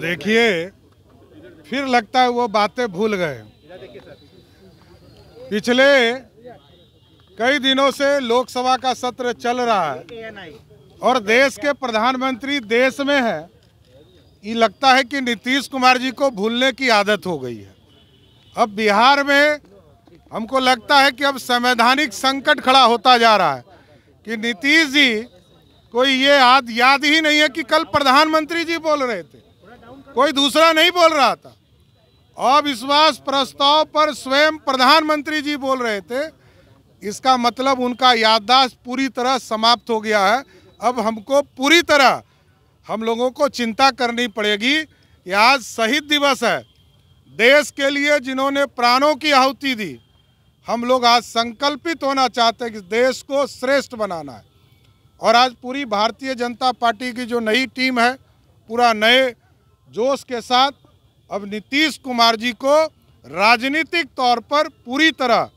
देखिए फिर लगता है वो बातें भूल गए पिछले कई दिनों से लोकसभा का सत्र चल रहा है और देश के प्रधानमंत्री देश में है ये लगता है कि नीतीश कुमार जी को भूलने की आदत हो गई है अब बिहार में हमको लगता है कि अब संवैधानिक संकट खड़ा होता जा रहा है कि नीतीश जी कोई ये याद याद ही नहीं है कि कल प्रधानमंत्री जी बोल रहे थे कोई दूसरा नहीं बोल रहा था अविश्वास प्रस्ताव पर स्वयं प्रधानमंत्री जी बोल रहे थे इसका मतलब उनका याददाश्त पूरी तरह समाप्त हो गया है अब हमको पूरी तरह हम लोगों को चिंता करनी पड़ेगी कि आज शहीद दिवस है देश के लिए जिन्होंने प्राणों की आहुति दी हम लोग आज संकल्पित होना चाहते हैं कि देश को श्रेष्ठ बनाना है और आज पूरी भारतीय जनता पार्टी की जो नई टीम है पूरा नए जोश के साथ अब नीतीश कुमार जी को राजनीतिक तौर पर पूरी तरह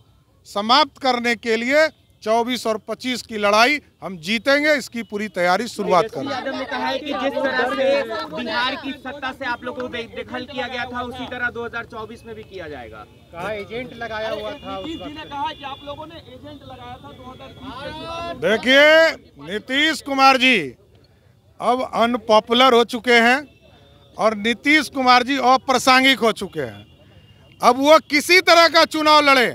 समाप्त करने के लिए 24 और 25 की लड़ाई हम जीतेंगे इसकी पूरी तैयारी शुरुआत कर यादव ने कहा है कि जिस तरह से बिहार की सत्ता से आप लोगों को बेदखल किया गया था उसी तरह 2024 में भी किया जाएगा कहा एजेंट लगाया हुआ था नीतीश ने कहा कि आप लोगों ने एजेंट लगाया था दो देखिए नीतीश कुमार जी अब अनपॉपुलर हो चुके हैं और नीतीश कुमार जी अप्रासंगिक हो चुके हैं अब वो किसी तरह का चुनाव लड़े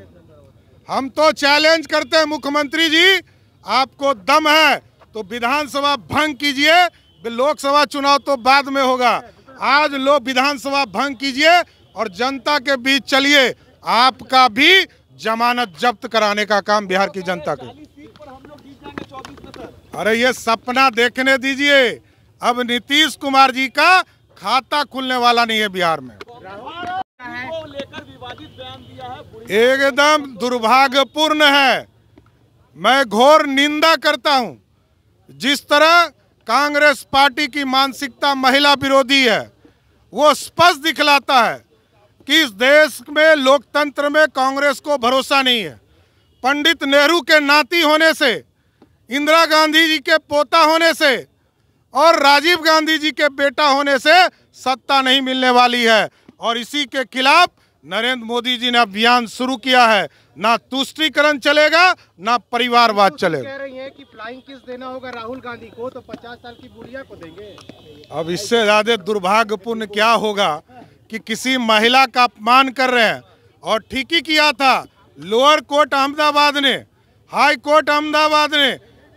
हम तो चैलेंज करते हैं मुख्यमंत्री जी आपको दम है तो विधानसभा भंग कीजिए लोकसभा चुनाव तो बाद में होगा आज लोग विधानसभा भंग कीजिए और जनता के बीच चलिए आपका भी जमानत जब्त कराने का काम बिहार की जनता को अरे ये सपना देखने दीजिए अब नीतीश कुमार जी का खाता खुलने वाला नहीं है बिहार में एकदम दुर्भाग्यपूर्ण है मैं घोर निंदा करता हूं जिस तरह कांग्रेस पार्टी की मानसिकता महिला विरोधी है वो स्पष्ट दिखलाता है कि इस देश में लोकतंत्र में कांग्रेस को भरोसा नहीं है पंडित नेहरू के नाती होने से इंदिरा गांधी जी के पोता होने से और राजीव गांधी जी के बेटा होने से सत्ता नहीं मिलने वाली है और इसी के खिलाफ नरेंद्र मोदी जी ने अभियान शुरू किया है ना तुष्टिकरण चलेगा ना परिवारवाद तो चलेगा कह रही कि फ्लाइंग किस देना होगा राहुल गांधी को तो 50 साल की बुढ़िया को देंगे अब इससे ज्यादा दुर्भाग्यपूर्ण क्या होगा कि किसी महिला का अपमान कर रहे हैं और ठीक ही किया था लोअर कोर्ट अहमदाबाद ने हाई कोर्ट अहमदाबाद ने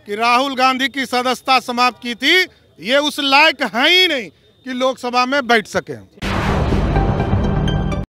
कि राहुल गांधी की सदस्यता समाप्त की थी ये उस लायक है ही नहीं कि लोकसभा में बैठ सके